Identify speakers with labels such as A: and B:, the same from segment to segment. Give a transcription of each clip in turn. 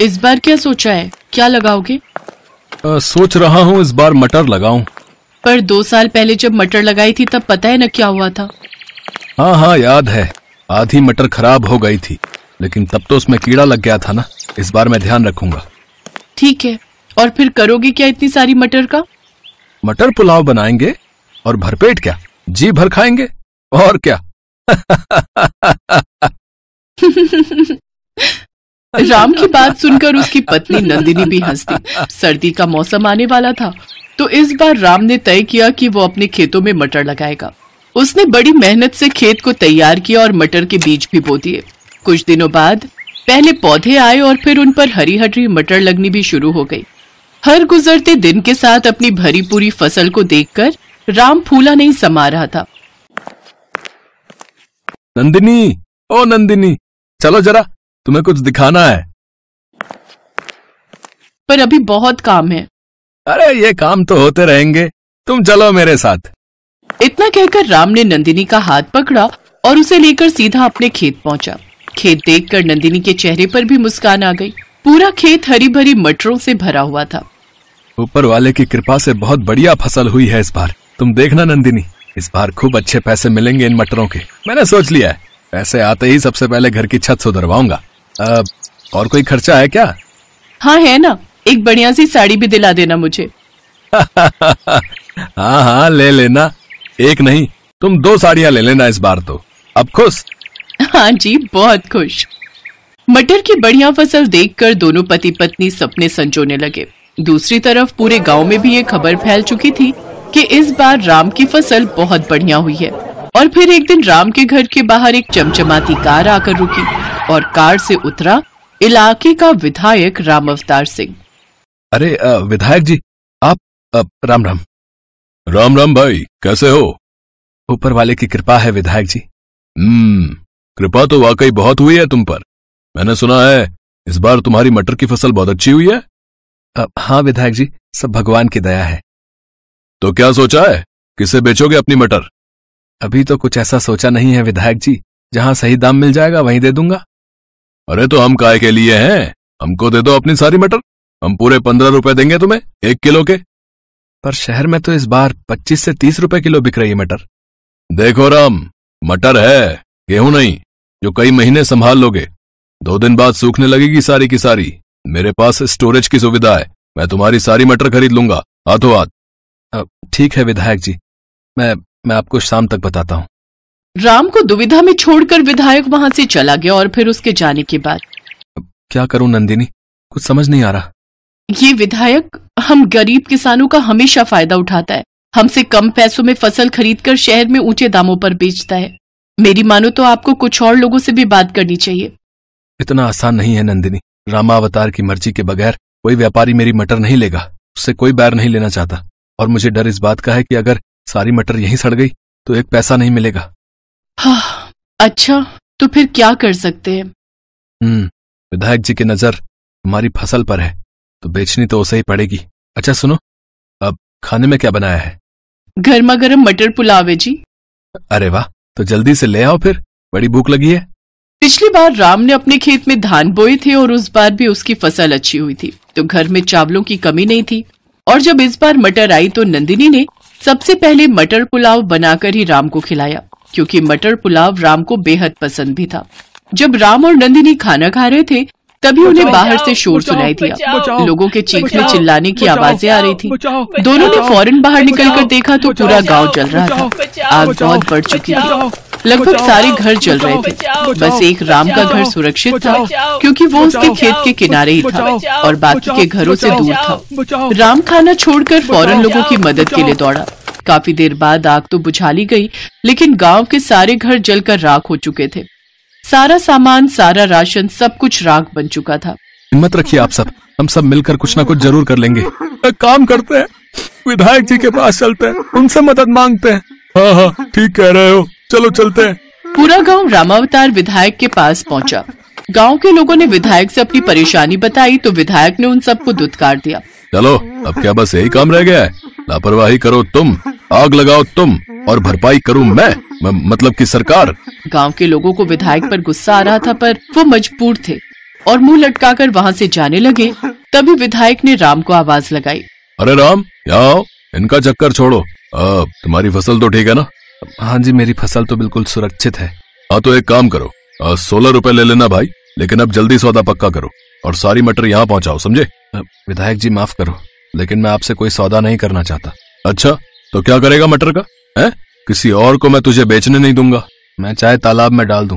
A: इस बार क्या सोचा है क्या लगाओगे
B: आ, सोच रहा हूँ इस बार मटर लगाऊं
A: पर दो साल पहले जब मटर लगाई थी तब पता है न क्या हुआ था
B: हाँ हाँ याद है आधी मटर खराब हो गई थी लेकिन तब तो उसमें कीड़ा लग गया था ना इस बार मैं ध्यान रखूंगा ठीक है और फिर करोगे क्या इतनी सारी मटर का मटर पुलाव बनाएंगे और भरपेट क्या जी भर खाएंगे और क्या राम की बात सुनकर उसकी पत्नी
A: नंदिनी भी हंस दी सर्दी का मौसम आने वाला था तो इस बार राम ने तय किया कि वो अपने खेतों में मटर लगाएगा उसने बड़ी मेहनत से खेत को तैयार किया और मटर के बीज भी बो दिए कुछ दिनों बाद पहले पौधे आए और फिर उन पर हरी हरी मटर लगनी भी शुरू हो गई हर गुजरते दिन के साथ अपनी भरी पूरी फसल को देखकर राम फूला नहीं समा रहा था
B: नंदिनी ओ नंदिनी चलो जरा तुम्हें कुछ दिखाना है
A: पर अभी बहुत काम है
B: अरे ये काम तो होते रहेंगे तुम चलो मेरे साथ
A: इतना कहकर राम ने नंदिनी का हाथ पकड़ा और उसे लेकर सीधा अपने खेत पहुंचा खेत देखकर नंदिनी के चेहरे पर भी मुस्कान आ गई पूरा खेत हरी भरी मटरों से भरा हुआ था
B: ऊपर वाले की कृपा से बहुत बढ़िया फसल हुई है इस बार तुम देखना नंदिनी इस बार खूब अच्छे पैसे मिलेंगे इन मटरों के मैंने सोच लिया है पैसे आते ही सबसे पहले घर की छत सुधरवाऊंगा आ, और कोई खर्चा है क्या हाँ
A: है ना एक बढ़िया सी साड़ी भी दिला देना मुझे
B: हाँ हाँ ले लेना एक नहीं तुम दो साड़ियाँ ले लेना इस बार तो अब खुश
A: हाँ जी बहुत खुश मटर की बढ़िया फसल देखकर दोनों पति पत्नी सपने संजोने लगे दूसरी तरफ पूरे गांव में भी ये खबर फैल चुकी थी कि इस बार राम की फसल बहुत बढ़िया हुई है और फिर एक दिन राम के घर के बाहर एक चमचमाती कार आकर रुकी और कार से उतरा इलाके का विधायक राम अवतार सिंह
B: अरे विधायक जी आप आ, राम राम राम राम भाई कैसे हो ऊपर वाले की कृपा है विधायक जी हम्म कृपा तो वाकई बहुत हुई है तुम पर मैंने सुना है इस बार तुम्हारी मटर की फसल बहुत अच्छी हुई है आ, हाँ विधायक जी सब भगवान की दया है तो क्या सोचा है किसे बेचोगे अपनी मटर अभी तो कुछ ऐसा सोचा नहीं है विधायक जी जहां सही दाम मिल जाएगा वहीं दे दूंगा अरे तो हम काय के लिए हैं हमको दे दो अपनी सारी मटर हम पूरे पंद्रह रुपए देंगे तुम्हें एक किलो के पर शहर में तो इस बार पच्चीस से तीस रुपए किलो बिक रही है मटर देखो राम मटर है गेहूं नहीं जो कई महीने संभाल लोगे दो दिन बाद सूखने लगेगी सारी की सारी मेरे पास स्टोरेज की सुविधा है मैं तुम्हारी सारी मटर खरीद लूंगा हाथों हाथ ठीक है विधायक जी मैं मैं आपको शाम तक बताता हूँ
A: राम को दुविधा में छोड़कर विधायक वहाँ से चला गया और फिर उसके जाने के बाद
B: क्या करूँ नंदिनी कुछ समझ नहीं आ रहा
A: ये विधायक हम गरीब किसानों का हमेशा फायदा उठाता है हमसे कम पैसों में फसल खरीदकर शहर में ऊंचे दामों पर बेचता है मेरी मानो तो आपको कुछ और लोगों से भी बात करनी चाहिए
B: इतना आसान नहीं है नंदिनी रामावतार की मर्जी के बगैर कोई व्यापारी मेरी मटर नहीं लेगा उससे कोई बैर नहीं लेना चाहता और मुझे डर इस बात का है कि अगर सारी मटर यहीं सड़ गई तो एक पैसा नहीं मिलेगा
A: हाँ अच्छा तो फिर क्या कर सकते हैं
B: हम्म विधायक जी की नजर हमारी फसल पर है तो बेचनी तो उसे ही पड़ेगी अच्छा सुनो अब खाने में क्या बनाया है गर्मा गर्म मटर पुलाव है जी अरे वाह तो जल्दी से ले आओ फिर बड़ी भूख लगी है
A: पिछली बार राम ने अपने खेत में धान बोए थे और उस बार भी उसकी फसल अच्छी हुई थी तो घर में चावलों की कमी नहीं थी और जब इस बार मटर आई तो नंदिनी ने सबसे पहले मटर पुलाव बनाकर ही राम को खिलाया क्योंकि मटर पुलाव राम को बेहद पसंद भी था जब राम और नंदिनी खाना खा रहे थे तभी उन्हें बाहर से शोर सुनाई दिया लोगों के चीखने चिल्लाने की आवाजें आ रही थी दोनों ने फौरन बाहर निकलकर देखा तो पूरा गांव जल रहा था आग बहुत बढ़ चुकी थी लगभग सारे घर जल रहे थे बस एक राम का घर सुरक्षित था क्योंकि वो उसके खेत के किनारे ही था और बाकी के घरों से दूर था राम खाना छोड़कर फौरन लोगों की मदद के लिए दौड़ा काफी देर बाद आग तो बुझा ली गई लेकिन गांव के सारे घर जलकर राख हो चुके थे सारा सामान सारा राशन सब कुछ राख बन चुका था
B: हिम्मत रखिए आप सब हम सब मिलकर कुछ ना कुछ जरूर कर लेंगे काम करते हैं विधायक जी के पास चलते हैं उनसे मदद मांगते हैं हाँ हाँ ठीक कह रहे हो चलो चलते हैं पूरा गांव रामावतार
A: विधायक के पास पहुंचा। गांव के लोगों ने विधायक से अपनी परेशानी बताई तो विधायक ने उन सबको दुत्कार दिया
B: चलो अब क्या बस यही काम रह गया है लापरवाही करो तुम आग लगाओ तुम और भरपाई करूं मैं म, मतलब कि सरकार
A: गांव के लोगों को विधायक पर गुस्सा आ रहा था पर वो मजबूर थे और मुंह लटकाकर वहां से जाने लगे तभी विधायक ने राम को आवाज लगाई
B: अरे राम आओ इनका चक्कर छोड़ो आ, तुम्हारी फसल तो ठीक है ना हाँ जी मेरी फसल तो बिल्कुल सुरक्षित है हाँ तो एक काम करो सोलह रुपए ले लेना भाई लेकिन अब जल्दी सौदा पक्का करो और सारी मटर यहाँ पहुँचाओ समझे विधायक जी माफ करो लेकिन मैं आपसे कोई सौदा नहीं करना चाहता अच्छा तो क्या करेगा मटर का है किसी और को मैं तुझे बेचने नहीं दूंगा मैं चाहे तालाब में डाल दूं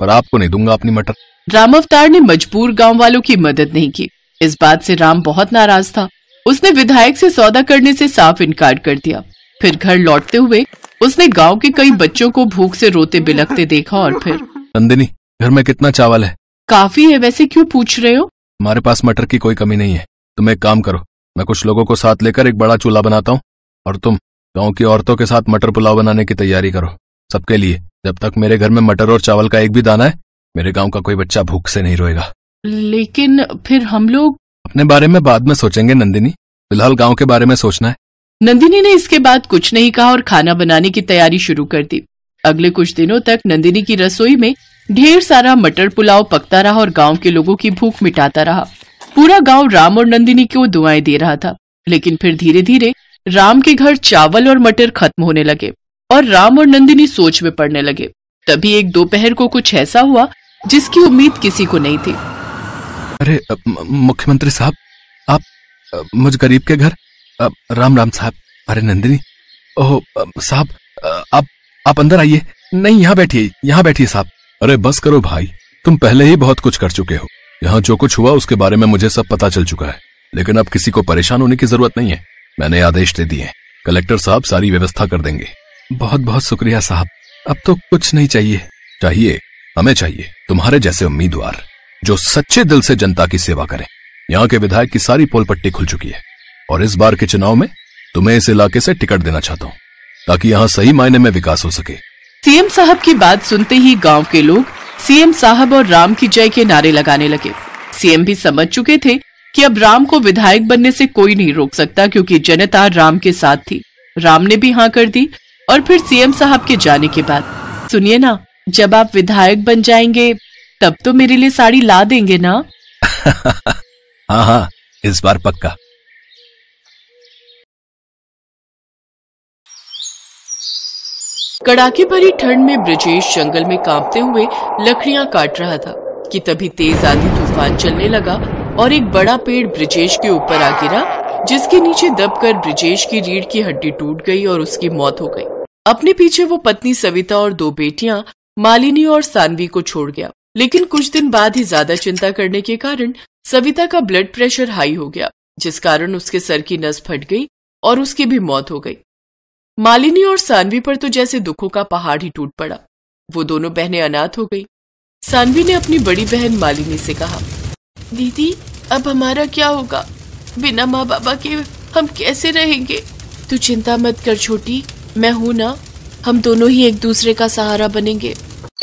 B: पर आपको नहीं दूंगा अपनी मटर
A: राम अवतार ने मजबूर गांव वालों की मदद नहीं की इस बात से राम बहुत नाराज था उसने विधायक से सौदा करने से साफ इनकार कर दिया फिर घर लौटते हुए उसने गांव के कई बच्चों को भूख से रोते बिलखते देखा और फिर
B: नंदिनी घर में कितना चावल है
A: काफी है वैसे क्यों पूछ रहे हो
B: हमारे पास मटर की कोई कमी नहीं है तुम एक काम करो मैं कुछ लोगों को साथ लेकर एक बड़ा चूल्हा बनाता हूँ और तुम गाँव की औरतों के साथ मटर पुलाव बनाने की तैयारी करो सबके लिए जब तक मेरे घर में मटर और चावल का एक भी दाना है मेरे गाँव का कोई बच्चा भूख से नहीं रोएगा
A: लेकिन फिर हम लोग
B: अपने बारे में बाद में सोचेंगे नंदिनी फिलहाल गाँव के बारे में सोचना है
A: नंदिनी ने इसके बाद कुछ नहीं कहा और खाना बनाने की तैयारी शुरू कर दी अगले कुछ दिनों तक नंदिनी की रसोई में ढेर सारा मटर पुलाव पकता रहा और गांव के लोगों की भूख मिटाता रहा पूरा गांव राम और नंदिनी को दुआएं दे रहा था लेकिन फिर धीरे धीरे राम के घर चावल और मटर खत्म होने लगे और राम और नंदिनी सोच में पड़ने लगे तभी एक दोपहर को कुछ ऐसा हुआ जिसकी उम्मीद किसी को नहीं थी
B: अरे मुख्यमंत्री साहब आप मुझ गरीब के घर राम राम साहब अरे नंदिनी ओह साहब आप आप अंदर आइए नहीं यहाँ बैठिए यहाँ बैठिए साहब अरे बस करो भाई तुम पहले ही बहुत कुछ कर चुके हो यहाँ जो कुछ हुआ उसके बारे में मुझे सब पता चल चुका है लेकिन अब किसी को परेशान होने की जरूरत नहीं है मैंने आदेश दे दिए कलेक्टर साहब सारी व्यवस्था कर देंगे बहुत बहुत शुक्रिया साहब अब तो कुछ नहीं चाहिए चाहिए हमें चाहिए तुम्हारे जैसे उम्मीदवार जो सच्चे दिल से जनता की सेवा करें यहाँ के विधायक की सारी पोल पट्टी खुल चुकी है और इस बार के चुनाव में तुम्हें इस इलाके से टिकट देना चाहता हूँ ताकि यहाँ सही मायने में विकास हो सके
A: सीएम साहब की बात सुनते ही गांव के लोग सीएम साहब और राम की जय के नारे लगाने लगे सीएम भी समझ चुके थे कि अब राम को विधायक बनने से कोई नहीं रोक सकता क्योंकि जनता राम के साथ थी राम ने भी हाँ कर दी और फिर सीएम साहब के जाने के बाद सुनिए ना जब आप विधायक बन जाएंगे तब तो मेरे लिए साड़ी ला देंगे ना
B: हाँ हाँ इस बार पक्का
A: कड़ाके भरी ठंड में ब्रजेश जंगल में कांपते हुए लकड़ियां काट रहा था कि तभी तेज आंधी तूफान चलने लगा और एक बड़ा पेड़ ब्रजेश के ऊपर आ गिरा जिसके नीचे दबकर ब्रजेश की रीढ़ की हड्डी टूट गई और उसकी मौत हो गई अपने पीछे वो पत्नी सविता और दो बेटियां मालिनी और सानवी को छोड़ गया लेकिन कुछ दिन बाद ही ज्यादा चिंता करने के कारण सविता का ब्लड प्रेशर हाई हो गया जिस कारण उसके सर की नस फट गई और उसकी भी मौत हो गई मालिनी और सानवी पर तो जैसे दुखों का पहाड़ ही टूट पड़ा वो दोनों बहनें अनाथ हो गई सानवी ने अपनी बड़ी बहन मालिनी से कहा दीदी अब हमारा क्या होगा बिना माँ बाबा के हम कैसे रहेंगे तू चिंता मत कर छोटी मैं हूँ ना हम दोनों ही एक दूसरे का सहारा बनेंगे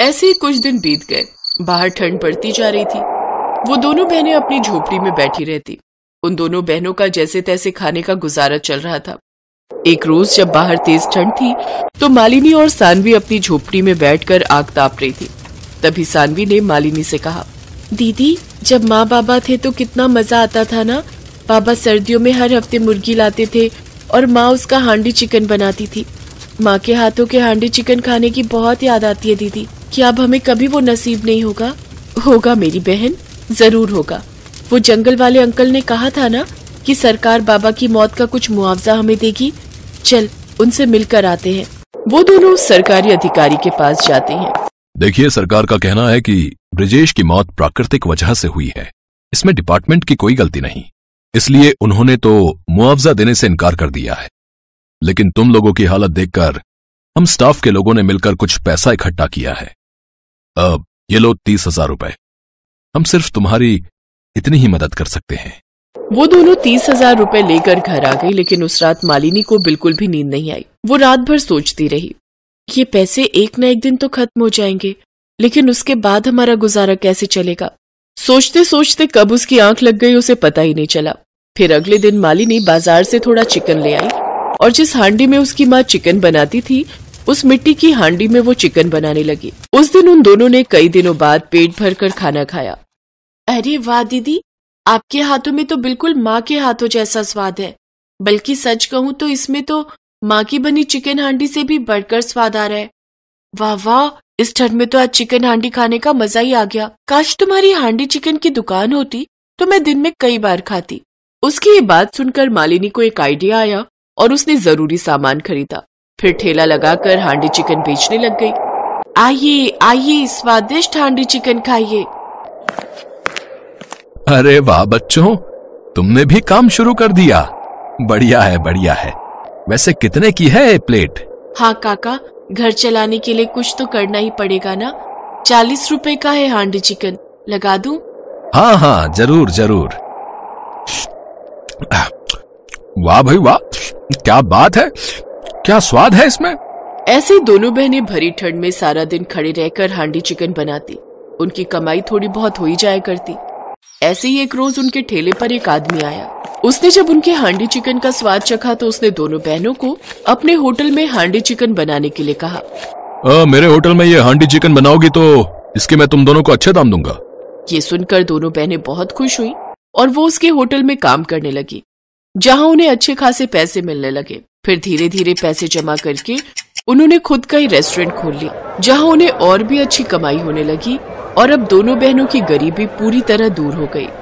A: ऐसे ही कुछ दिन बीत गए बाहर ठंड पड़ती जा रही थी वो दोनों बहनें अपनी झोपड़ी में बैठी रहती उन दोनों बहनों का जैसे तैसे खाने का गुजारा चल रहा था एक रोज जब बाहर तेज ठंड थी तो मालिनी और सानवी अपनी झोपड़ी में बैठकर आग ताप रही थी तभी सानवी ने मालिनी से कहा दीदी जब माँ बाबा थे तो कितना मजा आता था ना बाबा सर्दियों में हर हफ्ते मुर्गी लाते थे और माँ उसका हांडी चिकन बनाती थी माँ के हाथों के हांडी चिकन खाने की बहुत याद आती है दीदी कि अब हमें कभी वो नसीब नहीं होगा होगा मेरी बहन जरूर होगा वो जंगल वाले अंकल ने कहा था ना कि सरकार बाबा की मौत का कुछ मुआवजा हमें देगी चल उनसे मिलकर आते हैं वो दोनों सरकारी अधिकारी के पास जाते हैं
B: देखिए सरकार का कहना है कि ब्रिजेश की मौत प्राकृतिक वजह से हुई है इसमें डिपार्टमेंट की कोई गलती नहीं इसलिए उन्होंने तो मुआवजा देने से इनकार कर दिया है लेकिन तुम लोगों की हालत देखकर हम स्टाफ के लोगों ने मिलकर कुछ पैसा इकट्ठा किया है अब ये लो तीस हजार रुपए हम सिर्फ तुम्हारी इतनी ही मदद कर सकते हैं
A: वो दोनों तीस हजार रूपए लेकर घर आ गई लेकिन उस रात मालिनी को बिल्कुल भी नींद नहीं आई वो रात भर सोचती रही ये पैसे एक न एक दिन तो खत्म हो जाएंगे लेकिन उसके बाद हमारा गुजारा कैसे चलेगा सोचते सोचते कब उसकी आंख लग गई उसे पता ही नहीं चला फिर अगले दिन मालिनी बाजार से थोड़ा चिकन ले आई और जिस हांडी में उसकी माँ चिकन बनाती थी उस मिट्टी की हांडी में वो चिकन बनाने लगी उस दिन उन दोनों ने कई दिनों बाद पेट भर कर खाना खाया अरे वाह दीदी आपके हाथों में तो बिल्कुल माँ के हाथों जैसा स्वाद है बल्कि सच कहूं तो इसमें तो माँ की बनी चिकन हांडी से भी बढ़कर स्वाद आ रहा है वाह वाह इस ठंड में तो आज चिकन हांडी खाने का मजा ही आ गया काश तुम्हारी हांडी चिकन की दुकान होती तो मैं दिन में कई बार खाती उसकी ये बात सुनकर मालिनी को एक आइडिया आया और उसने जरूरी सामान खरीदा फिर ठेला लगाकर हांडी चिकन बेचने लग गई आइए आइए स्वादिष्ट हांडी चिकन खाइए
B: अरे वाह बच्चों तुमने भी काम शुरू कर दिया बढ़िया है बढ़िया है वैसे कितने की है प्लेट
A: हाँ काका घर चलाने के लिए कुछ तो करना ही पड़ेगा ना चालीस रुपए का है हांडी चिकन लगा दू
B: हाँ हाँ जरूर जरूर वाह भाई वाह क्या बात है क्या स्वाद है इसमें
A: ऐसे दोनों बहनें भरी ठंड में सारा दिन खड़े रहकर हांडी चिकन बनाती उनकी कमाई थोड़ी बहुत हो ही जाया करती ऐसे ही एक रोज उनके ठेले पर एक आदमी आया उसने जब उनके हांडी चिकन का स्वाद चखा तो उसने दोनों बहनों को अपने होटल में हांडी चिकन बनाने के लिए कहा
B: आ, मेरे होटल में ये हांडी चिकन बनाओगी तो इसके मैं तुम दोनों को अच्छा दाम दूंगा
A: ये सुनकर दोनों बहनें बहुत खुश हुई और वो उसके होटल में काम करने लगी जहाँ उन्हें अच्छे खासे पैसे मिलने लगे फिर धीरे धीरे पैसे जमा करके उन्होंने खुद का ही रेस्टोरेंट खोल लिया जहाँ उन्हें और भी अच्छी कमाई होने लगी
B: और अब दोनों बहनों की गरीबी पूरी तरह दूर हो गई